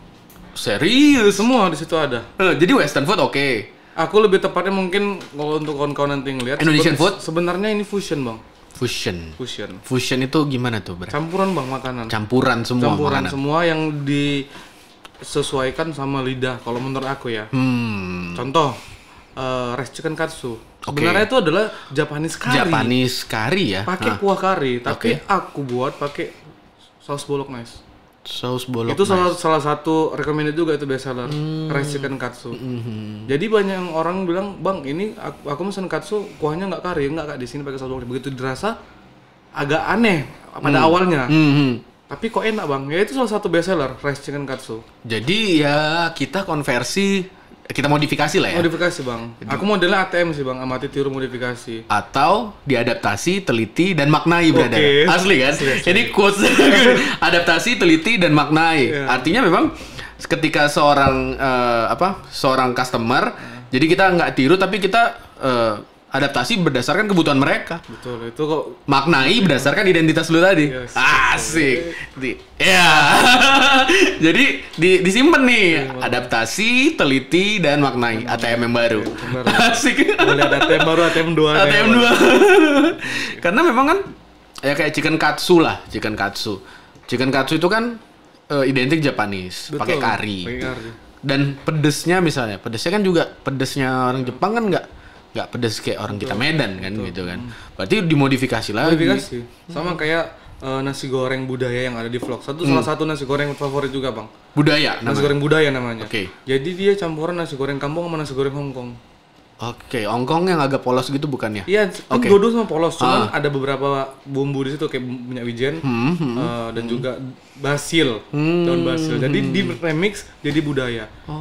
Serius? Semua di situ ada. Eh, jadi western food oke. Okay Aku lebih tepatnya mungkin kalau untuk kawan-kawan nanti ngeliat Indonesian food? Sebenarnya ini fusion bang Fusion. Fusion. Fusion itu gimana tuh, Bro? Campuran bang makanan. Campuran semua Campuran makanan. semua yang disesuaikan sama lidah kalau menurut aku ya. Hmm. Contoh uh, rice chicken katsu. Okay. Sebenarnya itu adalah Japanese curry. Japanese curry ya. Pakai kuah kari, tapi okay. aku buat pakai saus bolognese saus bolognese. itu salah salah satu recommended juga itu best seller hmm. rice chicken katsu hmm. jadi banyak orang bilang bang ini aku, aku mesen katsu kuahnya nggak kari nggak kak di sini pakai saus bolognese." begitu dirasa agak aneh pada hmm. awalnya hmm. tapi kok enak bang ya itu salah satu best seller rice chicken katsu jadi ya kita konversi kita modifikasi lah ya. Modifikasi bang. Aku modelnya ATM sih bang, amati tiru modifikasi. Atau diadaptasi, teliti dan maknai berada. Asli kan? Asli, asli. Ini quotes adaptasi, teliti dan maknai. Yeah. Artinya memang ketika seorang uh, apa seorang customer, yeah. jadi kita nggak tiru tapi kita uh, adaptasi berdasarkan kebutuhan mereka. Betul, itu kok maknai ya. berdasarkan identitas lu tadi. Yes, iya, Asik. ya. Jadi di, disimpan nih iya, iya. adaptasi, teliti dan maknai ATM yang baru. Asik. Boleh ada ATM baru, ATM 2. ATM 2. Karena memang kan ya kayak chicken katsu lah, chicken katsu. Chicken katsu itu kan uh, identik Japanese, pakai kari. Pakai kari. Dan pedesnya misalnya, pedesnya kan juga pedesnya orang Jepang kan nggak nggak pedes kayak orang betul, kita Medan kan betul. gitu kan. Hmm. Berarti dimodifikasi lagi. Modifikasi. Sama kayak uh, nasi goreng budaya yang ada di vlog. Satu hmm. salah satu nasi goreng favorit juga, Bang. Budaya namanya. Nasi goreng budaya namanya. Oke. Okay. Jadi dia campuran nasi goreng kampung sama nasi goreng Hongkong. Oke, okay, Hongkong yang agak polos gitu bukannya? Iya, kan okay. sama polos, cuma ah. ada beberapa bumbu di situ kayak minyak wijen hmm, hmm, uh, dan hmm. juga basil, hmm, daun basil. Jadi hmm. di remix jadi budaya. Oke,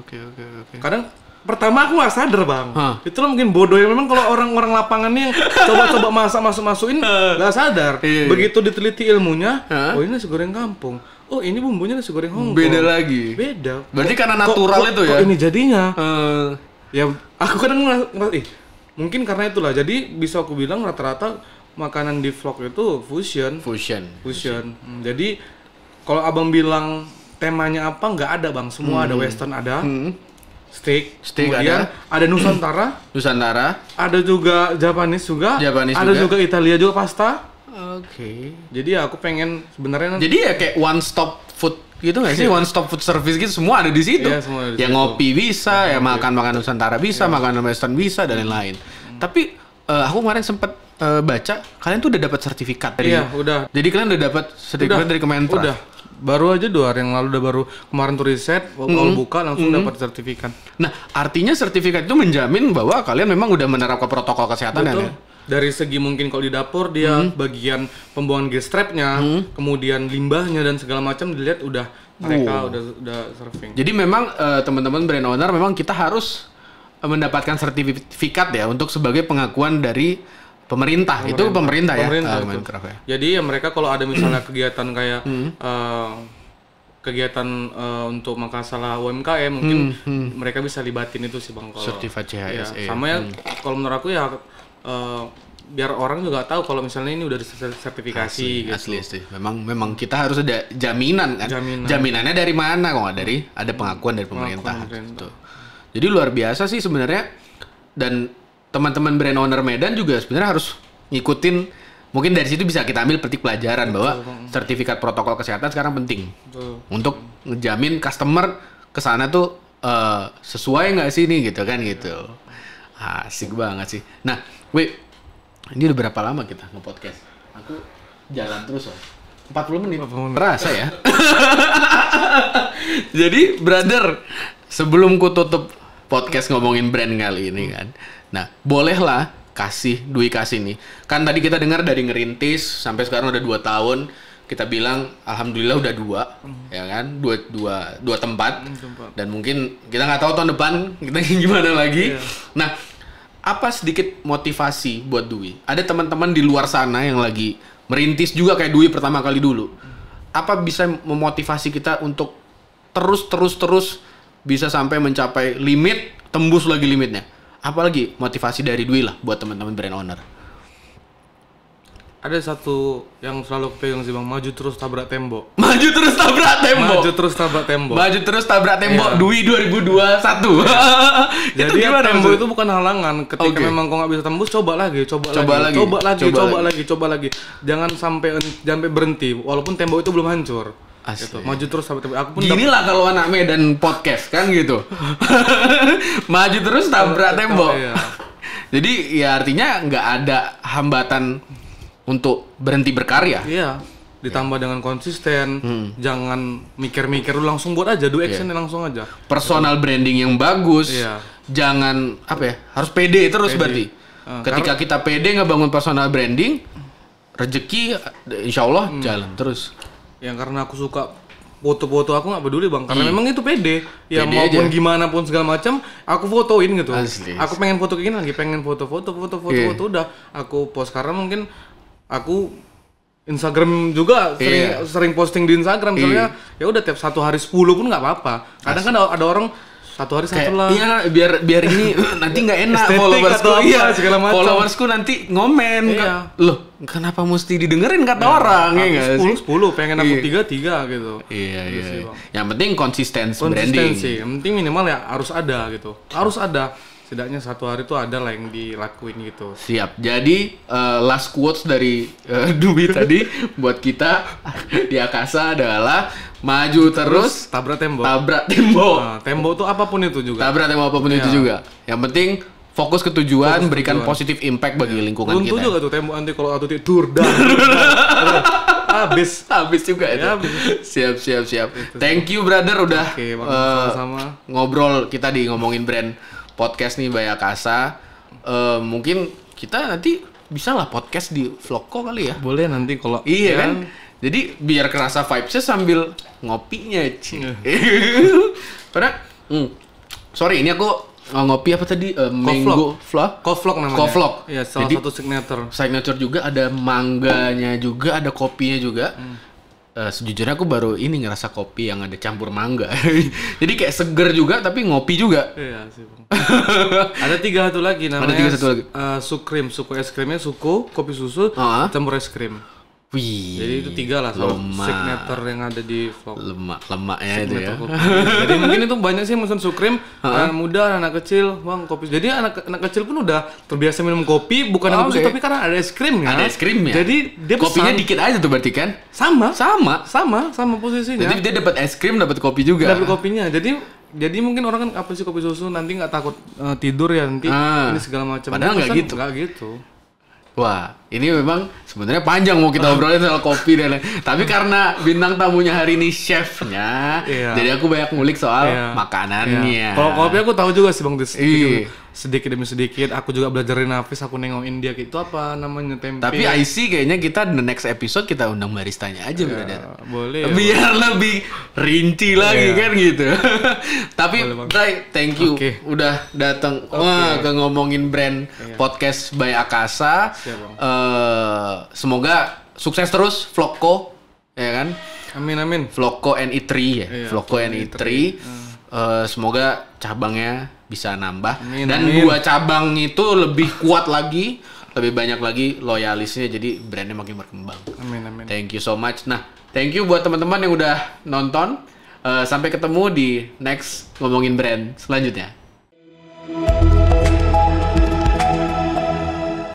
okay, oke, okay, oke, okay, oke. Okay. Kadang pertama aku gak sadar bang huh. lo mungkin bodoh ya memang kalau orang-orang lapangan yang coba-coba masak masuk-masukin gak sadar iya, iya. begitu diteliti ilmunya huh? oh ini nasi goreng kampung oh ini bumbunya nasi goreng Hongkong beda lagi beda berarti kok, karena natural kok, itu ya kok ini jadinya uh. ya aku kadang ngerasa eh, mungkin karena itulah jadi bisa aku bilang rata-rata makanan di vlog itu fusion fusion fusion, fusion. Hmm, jadi kalau abang bilang temanya apa nggak ada bang semua hmm. ada western ada hmm steak, steak kemudian ada, ada Nusantara, Nusantara, ada juga Japanese juga, Japanese ada juga. juga Italia juga pasta. Oke. Okay. Jadi ya aku pengen sebenarnya Jadi ya kayak one stop food gitu nggak sih? One stop food service gitu semua ada di situ. Iya, semua ada ya situ. ngopi bisa, ya, ya makan-makan Nusantara bisa, ya. makan western bisa dan lain-lain. Hmm. Tapi uh, aku kemarin sempet uh, baca kalian tuh udah dapat sertifikat dari Iya, udah. Jadi kalian udah dapat sertifikat udah. dari Kemenpora. Udah baru aja dua hari yang lalu udah baru kemarin tuh riset kalau mm -hmm. buka langsung mm -hmm. dapat sertifikat. Nah artinya sertifikat itu menjamin bahwa kalian memang udah menerapkan protokol kesehatan ya, Betul. ya. Dari segi mungkin kalau di dapur dia mm -hmm. bagian pembuangan gas trapnya, mm -hmm. kemudian limbahnya dan segala macam dilihat udah mereka wow. udah udah surfing. Jadi memang uh, teman-teman brand owner memang kita harus eh, mendapatkan sertifikat ya untuk sebagai pengakuan dari pemerintah, itu pemerintah, pemerintah ya. Pemerintah uh, Jadi ya mereka kalau ada misalnya kegiatan kayak uh, kegiatan uh, untuk masalah UMKM mungkin hmm, hmm, mereka bisa libatin itu sih bang kalau sertifikat CHSE ya, iya. sama ya hmm. kalau menurut aku ya uh, biar orang juga tahu kalau misalnya ini udah sertifikasi asli, gitu. Asli, asli. Memang memang kita harus ada jaminan kan. Jaminan. Jaminannya dari mana kok dari ada pengakuan dari pemerintah. Pengakuan gitu. Jadi luar biasa sih sebenarnya dan teman-teman brand owner Medan juga sebenarnya harus ngikutin mungkin dari situ bisa kita ambil petik pelajaran Betul. bahwa sertifikat protokol kesehatan sekarang penting Betul. untuk ngejamin customer kesana tuh uh, sesuai nggak sih ini gitu kan gitu ah, asik banget sih nah weh ini udah berapa lama kita ngepodcast aku jalan terus oh. 40 menit 40 menit Berasa ya jadi brother sebelum ku tutup podcast ngomongin brand kali ini kan Nah, bolehlah kasih duit kasih nih. Kan tadi kita dengar dari ngerintis sampai sekarang udah dua tahun kita bilang alhamdulillah udah dua hmm. ya kan dua dua dua tempat, hmm, dan mungkin kita nggak tahu tahun depan kita gimana lagi yeah. nah apa sedikit motivasi buat Dwi ada teman-teman di luar sana yang lagi merintis juga kayak Dwi pertama kali dulu apa bisa memotivasi kita untuk terus terus terus bisa sampai mencapai limit tembus lagi limitnya apalagi motivasi dari Dwi lah buat teman-teman brand owner ada satu yang selalu pegang sih bang maju terus tabrak tembok maju terus tabrak tembok maju terus tabrak tembok maju terus tabrak tembok yeah. Dwi 2021 yeah. Iya. jadi gimana tembok itu bukan halangan ketika okay. memang kau nggak bisa tembus coba lagi coba, coba lagi, lagi coba lagi coba, coba lagi. lagi coba lagi jangan sampai sampai berhenti walaupun tembok itu belum hancur Asli. Gitu. Maju terus sampai tabrak. Aku pun Gini lah kalau anak Medan podcast kan gitu. Maju terus tabrak iya. tembok. Iya. Jadi ya artinya nggak ada hambatan untuk berhenti berkarya. Iya. Ditambah yeah. dengan konsisten, hmm. jangan mikir-mikir langsung buat aja, do action yeah. langsung aja. Personal gitu. branding yang bagus. Iya. Jangan apa ya? Harus pede terus pede. berarti. Uh, Ketika kita pede bangun personal branding, rezeki insya Allah hmm. jalan terus yang karena aku suka foto-foto aku nggak peduli bang karena hmm. memang itu pede ya pede maupun aja. gimana pun segala macam aku fotoin gitu Asli. aku pengen foto kayak gini lagi pengen foto-foto foto-foto yeah. foto udah aku post karena mungkin aku Instagram juga sering yeah. sering posting di Instagram soalnya iya. ya udah tiap satu hari 10 pun nggak apa-apa kadang Asli. kan ada orang satu hari satu lah iya biar biar ini eh, nanti nggak enak followersku iya segala macam followersku nanti ngomen iya. loh kenapa mesti didengerin kata nah, orang ya sepuluh sepuluh pengen aku iya. tiga tiga gitu iya gitu iya gitu yang penting konsistensi, konsistensi branding yang penting minimal ya harus ada gitu harus ada setidaknya satu hari itu ada lah yang dilakuin gitu. Siap. Jadi uh, last quotes dari uh, Dwi tadi buat kita di Akasa adalah maju terus, terus tabrak tembok. Tabrak tembok. Nah, tembok tuh apapun itu juga. Tabrak tembok apapun ya. itu iya. juga. Yang penting fokus ke tujuan, berikan tujuan. positif impact bagi ya. lingkungan Untung kita. juga tuh tembok nanti kalau atau tidur dah. Habis, habis juga ya, itu. Iya, habis. Siap, siap, siap. Itu. Thank you brother udah okay, eh, uh, -sama. ngobrol kita di ngomongin brand podcast nih Baya Kasa. Uh, mungkin kita nanti bisa lah podcast di Vlogko kali ya. Boleh nanti kalau iya ya. kan. Jadi biar kerasa vibesnya sambil ngopinya, Karena, iya. hmm, sorry ini aku eh, ngopi apa tadi? Uh, mango vlog. Vlog namanya. Vlog Iya, salah Jadi, satu signature. Signature juga ada mangganya juga, ada kopinya juga. Hmm uh, sejujurnya aku baru ini ngerasa kopi yang ada campur mangga. Jadi kayak seger juga tapi ngopi juga. Iya sih. Bang. ada tiga satu lagi namanya. Ada tiga satu lagi. Uh, eh, sukrim, suku es krimnya suku kopi susu uh -huh. campur es krim. Wih. Jadi itu tiga lah lemak. signature yang ada di vlog. Lemak, lemaknya itu ya. Jadi mungkin itu banyak sih musim sukrim anak muda, anak kecil, bang kopi. Jadi anak anak kecil pun udah terbiasa minum kopi, bukan oh, okay. tapi karena ada es krim ya. Ada es krim ya. Jadi dia kopinya pesan. dikit aja tuh berarti kan? Sama, sama, sama, sama posisinya. Jadi dia dapat es krim, dapat kopi juga. Dapat kopinya. Jadi jadi mungkin orang kan apa sih kopi susu nanti nggak takut uh, tidur ya nanti ah, ini segala macam. Padahal nggak gitu. Nggak gitu. Wah, ini memang sebenarnya panjang mau kita obrolin soal kopi dan lain. Tapi karena bintang tamunya hari ini chefnya, iya. jadi aku banyak ngulik soal iya. makanannya. Iya. Kalau kopi aku tahu juga sih Bang Dis. Sedikit, sedikit demi sedikit aku juga belajarin nafis. aku nengokin dia gitu apa namanya tempe. Tapi IC kayaknya kita the next episode kita undang baristanya aja iya, brother. Boleh. Biar lebih rinci lagi iya. kan gitu. Tapi boleh, thank you okay. udah datang okay. ke ngomongin brand iya. podcast by Akasa. Siap, bang. Uh, Eh, semoga sukses terus Vlogko ya kan. Amin amin. Vlogko NI3 e ya. Iya, Vlogko NI3. Uh, semoga cabangnya bisa nambah amin, dan amin. dua cabang itu lebih kuat lagi, lebih banyak lagi loyalisnya jadi brandnya makin berkembang. Amin amin. Thank you so much. Nah, thank you buat teman-teman yang udah nonton. Uh, sampai ketemu di next ngomongin brand selanjutnya.